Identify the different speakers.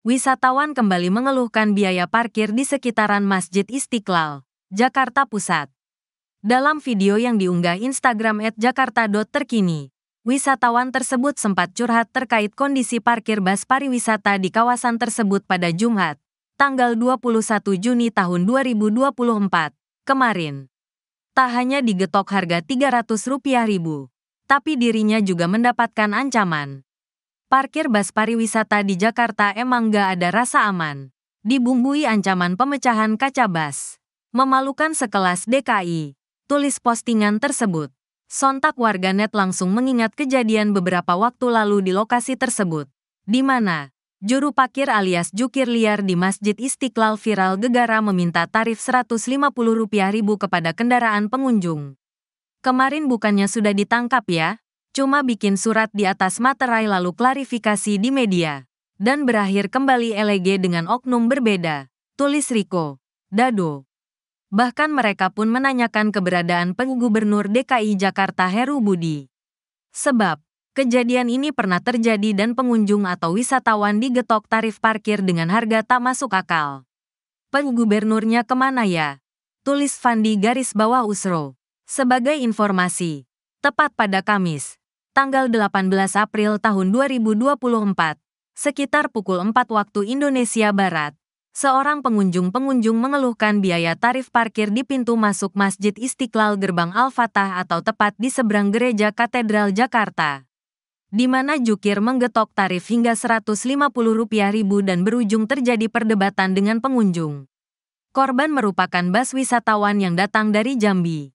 Speaker 1: Wisatawan kembali mengeluhkan biaya parkir di sekitaran Masjid Istiqlal, Jakarta Pusat. Dalam video yang diunggah Instagram @jakarta.terkini, wisatawan tersebut sempat curhat terkait kondisi parkir bus pariwisata di kawasan tersebut pada Jumat, tanggal 21 Juni tahun 2024, kemarin. Tak hanya digetok harga rp 300000 tapi dirinya juga mendapatkan ancaman parkir bus pariwisata di Jakarta emang gak ada rasa aman. Dibumbui ancaman pemecahan kaca bus, Memalukan sekelas DKI, tulis postingan tersebut. Sontak warganet langsung mengingat kejadian beberapa waktu lalu di lokasi tersebut. Di mana, juru parkir alias jukir liar di Masjid Istiqlal viral gegara meminta tarif Rp150.000 kepada kendaraan pengunjung. Kemarin bukannya sudah ditangkap ya? cuma bikin surat di atas materai lalu klarifikasi di media. Dan berakhir kembali LEG dengan oknum berbeda, tulis Riko, Dado. Bahkan mereka pun menanyakan keberadaan penggubernur DKI Jakarta Heru Budi. Sebab, kejadian ini pernah terjadi dan pengunjung atau wisatawan digetok tarif parkir dengan harga tak masuk akal. Penggubernurnya kemana ya? Tulis Fandi garis bawah Usro. Sebagai informasi, tepat pada Kamis, tanggal 18 April tahun 2024, sekitar pukul 4 waktu Indonesia Barat, seorang pengunjung-pengunjung mengeluhkan biaya tarif parkir di pintu masuk Masjid Istiqlal Gerbang Al-Fatah atau tepat di seberang Gereja Katedral Jakarta di mana jukir menggetok tarif hingga Rp150.000 dan berujung terjadi perdebatan dengan pengunjung. Korban merupakan bas wisatawan yang datang dari Jambi.